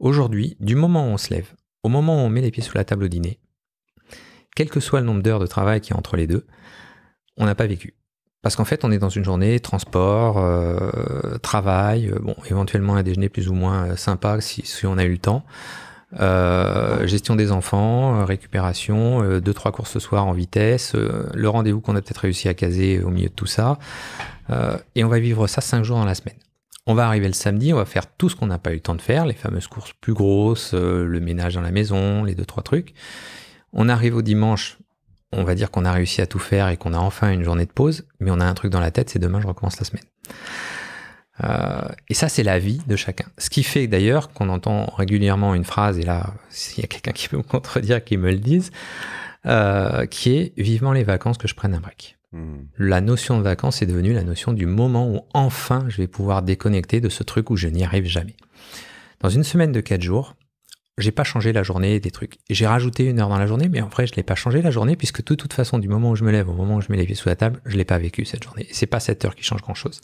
Aujourd'hui, du moment où on se lève, au moment où on met les pieds sous la table au dîner, quel que soit le nombre d'heures de travail qui est entre les deux, on n'a pas vécu. Parce qu'en fait, on est dans une journée transport, euh, travail, euh, bon, éventuellement un déjeuner plus ou moins euh, sympa si, si on a eu le temps, gestion des enfants, récupération, deux trois courses ce soir en vitesse, le rendez-vous qu'on a peut-être réussi à caser au milieu de tout ça, et on va vivre ça cinq jours dans la semaine. On va arriver le samedi, on va faire tout ce qu'on n'a pas eu le temps de faire, les fameuses courses plus grosses, euh, le ménage dans la maison, les deux, trois trucs. On arrive au dimanche, on va dire qu'on a réussi à tout faire et qu'on a enfin une journée de pause, mais on a un truc dans la tête, c'est demain je recommence la semaine. Euh, et ça, c'est la vie de chacun. Ce qui fait d'ailleurs qu'on entend régulièrement une phrase, et là, s'il y a quelqu'un qui peut me contredire, qui me le dise, euh, qui est vivement les vacances que je prenne un break. Hmm. La notion de vacances est devenue la notion du moment où enfin je vais pouvoir déconnecter de ce truc où je n'y arrive jamais. Dans une semaine de 4 jours, j'ai pas changé la journée des trucs. J'ai rajouté une heure dans la journée, mais en vrai, je l'ai pas changé la journée puisque de toute façon, du moment où je me lève au moment où je mets les pieds sous la table, je l'ai pas vécu cette journée. c'est pas cette heure qui change grand chose.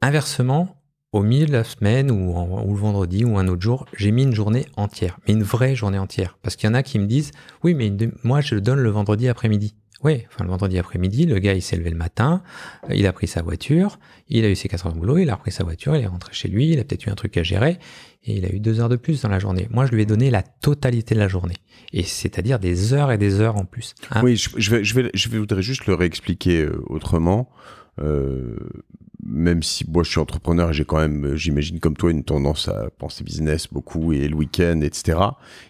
Inversement, au milieu de la semaine ou, le vendredi ou un autre jour, j'ai mis une journée entière, mais une vraie journée entière. Parce qu'il y en a qui me disent, oui, mais moi, je le donne le vendredi après-midi. Oui, enfin le vendredi après-midi, le gars il s'est levé le matin, euh, il a pris sa voiture, il a eu ses quatre heures de boulot, il a repris sa voiture, il est rentré chez lui, il a peut-être eu un truc à gérer, et il a eu deux heures de plus dans la journée. Moi je lui ai donné la totalité de la journée, et c'est-à-dire des heures et des heures en plus. Hein. oui, je, je, voudrais juste le réexpliquer euh, autrement. Euh, même si moi je suis entrepreneur et j'ai quand même, j'imagine comme toi, une tendance à penser business beaucoup et le week-end, etc.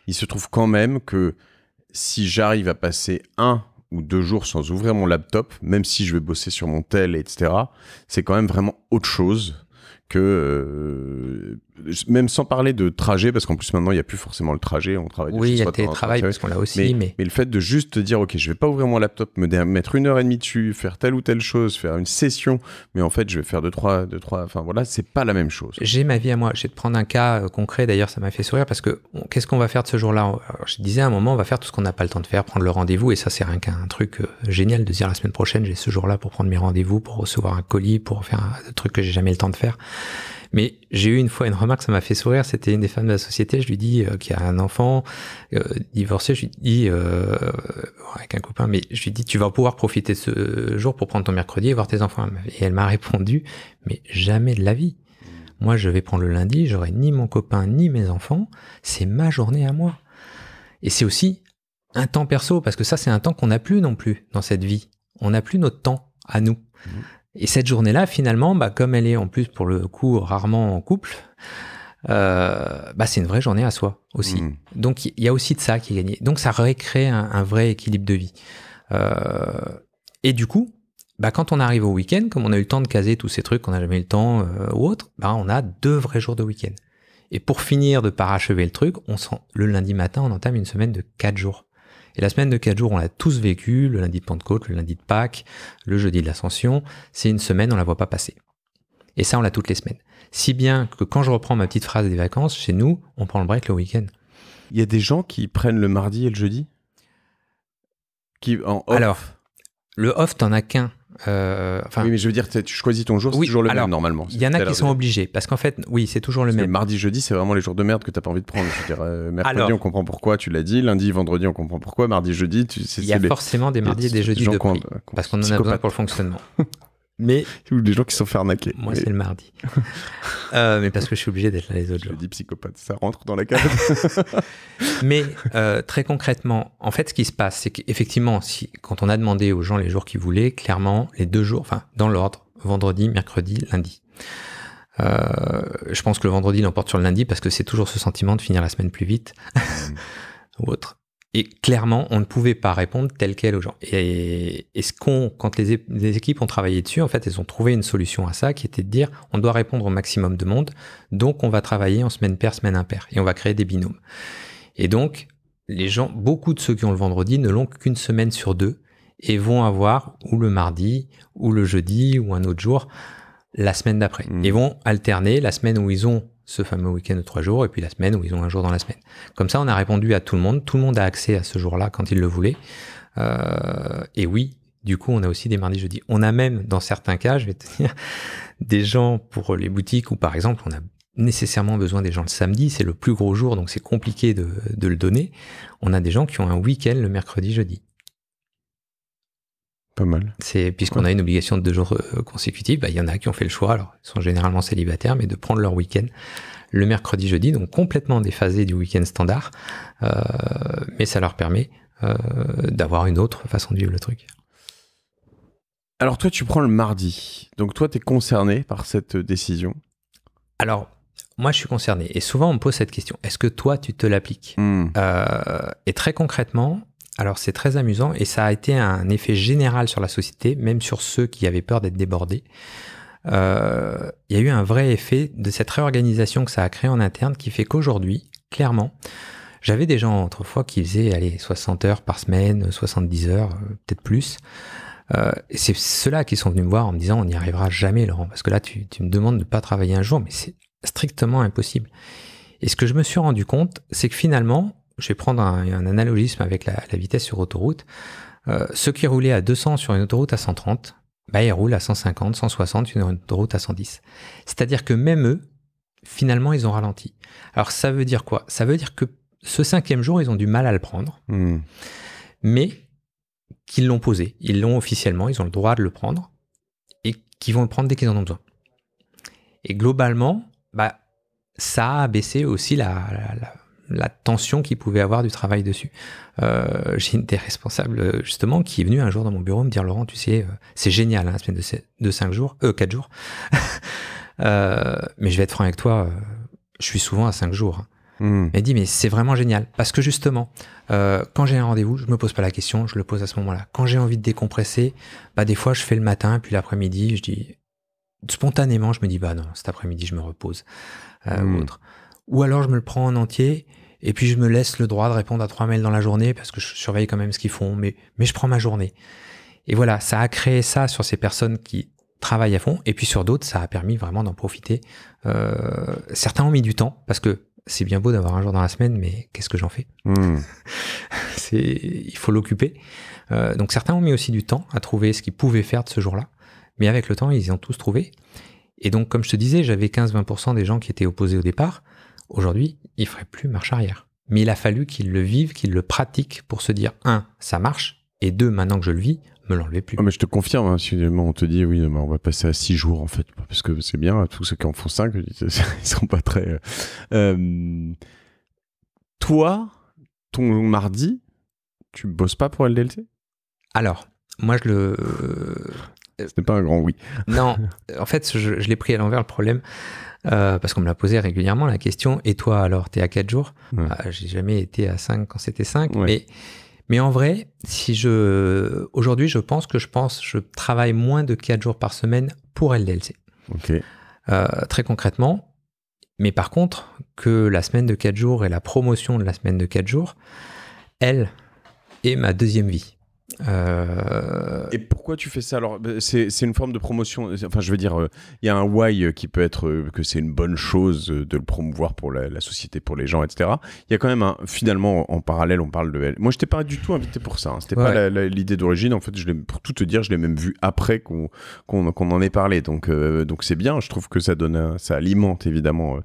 Il se trouve quand même que si j'arrive à passer un ou deux jours sans ouvrir mon laptop, même si je vais bosser sur mon tel, etc., c'est quand même vraiment autre chose que euh, même sans parler de trajet, parce qu'en plus maintenant il n'y a plus forcément le trajet, on travaille. Oui, il y a télétravail parce qu'on l'a aussi. Mais, le fait de juste dire ok, je vais pas ouvrir mon laptop, me mettre une heure et demie dessus, faire telle ou telle chose, faire une session, mais en fait je vais faire deux trois, deux trois. Enfin voilà, c'est pas la même chose. J'ai ma vie à moi. Je vais te prendre un cas euh, concret. D'ailleurs, ça m'a fait sourire parce que qu'est-ce qu'on va faire de ce jour-là Je disais à un moment, on va faire tout ce qu'on n'a pas le temps de faire, prendre le rendez-vous, et ça c'est rien qu'un truc euh, génial de dire la semaine prochaine j'ai ce jour-là pour prendre mes rendez-vous, pour recevoir un colis, pour faire un truc que j'ai jamais le temps de faire. Mais j'ai eu une fois une remarque, ça m'a fait sourire. C'était une des femmes de la société. Je lui dis euh, qu'il y a un enfant euh, divorcé. Je lui dis euh, avec un copain, mais je lui dis tu vas pouvoir profiter de ce jour pour prendre ton mercredi et voir tes enfants. Et elle m'a répondu, mais jamais de la vie. Moi, je vais prendre le lundi. J'aurai ni mon copain ni mes enfants. C'est ma journée à moi. Et c'est aussi un temps perso parce que ça, c'est un temps qu'on n'a plus non plus dans cette vie. On n'a plus notre temps à nous. Mmh. Et cette journée-là, finalement, bah, comme elle est en plus pour le coup rarement en couple, euh, bah, c'est une vraie journée à soi aussi. Hmm. Donc il y a aussi de ça qui est gagné. Donc ça recrée un, vrai équilibre de vie. Euh, et du coup, bah, quand on arrive au week-end, comme on a eu le temps de caser tous ces trucs, qu'on n'a jamais eu le temps euh, ou autre, bah, on a deux vrais jours de week-end. Et pour finir de parachever le truc, on sent, le lundi matin, on entame une semaine de quatre jours. Et la semaine de 4 jours, on l'a tous vécu, le lundi de Pentecôte, le lundi de Pâques, le jeudi de l'Ascension, c'est une semaine, on ne la voit pas passer. Et ça, on l'a toutes les semaines. Si bien que quand je reprends ma petite phrase des vacances, chez nous, on prend le break le week-end. Il y a des gens qui prennent le mardi et le jeudi qui, en Alors, le off, t'en as qu'un. Euh, oui, mais je veux dire, tu choisis ton jour, c'est toujours le même normalement. Il y en a qui sont obligés, parce qu'en fait, oui, c'est toujours le même. mardi, jeudi, c'est vraiment les jours de merde que t'as pas envie de prendre. Euh, mercredi, on comprend pourquoi, tu l'as dit. Lundi, vendredi, on comprend pourquoi. Mardi, jeudi, tu Il y a forcément des mardis et des jeudis de parce qu'on en a besoin pour le fonctionnement. Mais ou des gens qui sont fait Moi, c'est le mardi. Euh, mais parce que je suis obligé d'être là les autres jours. Je dis psychopathe, ça rentre dans la case. mais euh, très concrètement, en fait, ce qui se passe, c'est qu'effectivement, si, quand on a demandé aux gens les jours qu'ils voulaient, clairement, les deux jours, enfin, dans l'ordre, vendredi, mercredi, lundi. Euh, je pense que le vendredi l'emporte sur le lundi parce que c'est toujours ce sentiment de finir la semaine plus vite ou autre. Et clairement, on ne pouvait pas répondre tel quel aux gens. Et, ce qu'on, quand les, équipes ont travaillé dessus, en fait, elles ont trouvé une solution à ça qui était de dire on doit répondre au maximum de monde, donc on va travailler en semaine paire, semaine impaire, et on va créer des binômes. Et donc, les gens, beaucoup de ceux qui ont le vendredi ne l'ont qu'une semaine sur deux et vont avoir ou le mardi, ou le jeudi, ou un autre jour, la semaine d'après. Ils mmh. vont alterner la semaine où ils ont ce fameux week-end de trois jours, et puis la semaine où ils ont un jour dans la semaine. Comme ça, on a répondu à tout le monde. Tout le monde a accès à ce jour-là quand il le voulait. Euh, et oui, du coup, on a aussi des mardis, jeudis. On a même, dans certains cas, je vais te dire, des gens pour les boutiques où, par exemple, on a nécessairement besoin des gens le samedi. C'est le plus gros jour, donc c'est compliqué de, le donner. On a des gens qui ont un week-end le mercredi, jeudi mal. C'est puisqu'on a une obligation de deux jours euh, consécutifs, bah, il y en a qui ont fait le choix, alors ils sont généralement célibataires, mais de prendre leur week-end le mercredi, jeudi, donc complètement déphasé du week-end standard, euh, mais ça leur permet euh, d'avoir une autre façon de vivre le truc. Alors toi, tu prends le mardi, donc toi, tu es concerné par cette décision Alors, moi, je suis concerné, et souvent on me pose cette question, est-ce que toi, tu te l'appliques hmm. Et très concrètement, alors c'est très amusant et ça a été un effet général sur la société, même sur ceux qui avaient peur d'être débordés. Euh, il y a eu un vrai effet de cette réorganisation que ça a créé en interne qui fait qu'aujourd'hui, clairement, j'avais des gens autrefois qui faisaient 60 heures par semaine, 70 heures, euh, peut-être plus. Euh, c'est ceux-là qui sont venus me voir en me disant on n'y arrivera jamais Laurent, parce que là tu, tu me demandes de ne pas travailler un jour, mais c'est strictement impossible. Et ce que je me suis rendu compte, c'est que finalement, je vais prendre un, analogisme avec la, vitesse sur autoroute. Euh, ceux qui roulaient à 200 sur une autoroute à 130, bah, ils roulent à 150, 160 sur une autoroute à 110. C'est-à-dire que même eux, finalement, ils ont ralenti. Alors ça veut dire quoi Ça veut dire que ce cinquième jour, ils ont du mal à le prendre, hmm. mais qu'ils l'ont posé. Ils l'ont officiellement, ils ont le droit de le prendre, et qu'ils vont le prendre dès qu'ils en ont besoin. Et globalement, bah, ça a baissé aussi la la tension qu'il pouvait avoir du travail dessus. Euh, j'ai une des responsables, euh, justement, qui est venu un jour dans mon bureau me dire Laurent, tu sais, euh, c'est génial, hein, la semaine de, 5 jours, euh, 4 jours. mais je vais être franc avec toi, je suis souvent à 5 jours. Mmh. Elle dit, mais c'est vraiment génial. Parce que justement, quand j'ai un rendez-vous, je me pose pas la question, je le pose à ce moment-là. Quand j'ai envie de décompresser, bah, des fois, je fais le matin, puis l'après-midi, je dis, spontanément, je me dis, bah non, cet après-midi, je me repose, hmm. autre ou alors je me le prends en entier et puis je me laisse le droit de répondre à trois mails dans la journée parce que je surveille quand même ce qu'ils font, mais, mais je prends ma journée. Et voilà, ça a créé ça sur ces personnes qui travaillent à fond, et puis sur d'autres, ça a permis vraiment d'en profiter. Euh, certains ont mis du temps parce que c'est bien beau d'avoir un jour dans la semaine, mais qu'est-ce que j'en fais hmm. Il faut l'occuper. Euh, donc certains ont mis aussi du temps à trouver ce qu'ils pouvaient faire de ce jour-là, mais avec le temps, ils ont tous trouvé. Et donc, comme je te disais, j'avais 15-20% des gens qui étaient opposés au départ. Aujourd'hui, il ferait plus marche arrière. Mais il a fallu qu'il le vive, qu'il le pratique pour se dire un, ça marche, et deux, maintenant que je le vis, me l'enlever plus. Ah, mais je te confirme, hein, si on te dit oui, on va passer à six jours en fait, parce que c'est bien, tous ceux qui en font cinq, ils ne sont pas très. Euh, euh, toi, ton mardi, tu bosses pas pour LDLC Alors, moi je le. Euh, c'était pas un grand oui. non, en fait, je, l'ai pris à l'envers le problème, euh, parce qu'on me l'a posé régulièrement la question. Et toi, alors, t'es à 4 jours ah, J'ai jamais été à 5 quand c'était 5. Mais, mais en vrai, si je aujourd'hui, je pense que je pense, je travaille moins de 4 jours par semaine pour LDLC. Euh, très concrètement. Mais par contre, que la semaine de 4 jours et la promotion de la semaine de 4 jours, elle est ma deuxième vie. Euh, et pourquoi tu fais ça alors bah, C'est une forme de promotion. Enfin, je veux dire, euh, il y a un why euh, qui peut être que c'est une bonne chose de le promouvoir pour la, société, pour les gens, etc. Il y a quand même un. Finalement, en parallèle, on parle de. Moi, je t'ai pas du tout invité pour ça. Hein. C'était pas l'idée d'origine. En fait, je pour tout te dire, je l'ai même vu après qu'on qu'on en ait parlé. Donc, donc c'est bien. Je trouve que ça donne, ça alimente évidemment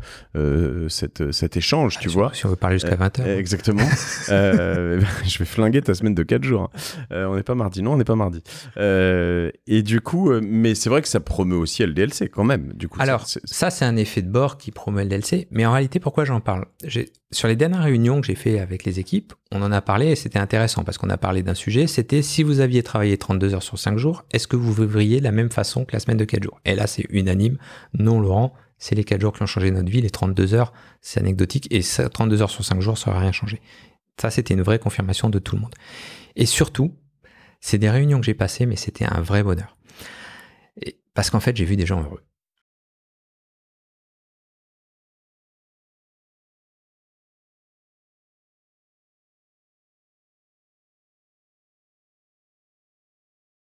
cette, cet échange, tu ah, vois. Si on veut parler jusqu'à 20h. Hein. Exactement. je vais flinguer ta semaine de 4 jours. Hein. Euh, on n'est pas mardi, non, on n'est pas mardi. Euh, et du coup, euh, mais c'est vrai que ça promeut aussi LDLC quand même. Du coup, Alors, ça, c'est un effet de bord qui promeut LDLC. Mais en réalité, pourquoi j'en parle Sur les dernières réunions que j'ai fait avec les équipes, on en a parlé et c'était intéressant parce qu'on a parlé d'un sujet. C'était si vous aviez travaillé 32 heures sur 5 jours, est-ce que vous vivriez la même façon que la semaine de 4 jours Et là, c'est unanime. Non, Laurent, c'est les 4 jours qui ont changé notre vie. Les 32 heures, c'est anecdotique. Et 32 heures sur 5 jours, ça n'aurait rien changé. Ça, c'était une vraie confirmation de tout le monde. Et surtout, c'est des réunions que j'ai passées, mais c'était un vrai bonheur. Et parce qu'en fait, j'ai vu des gens heureux.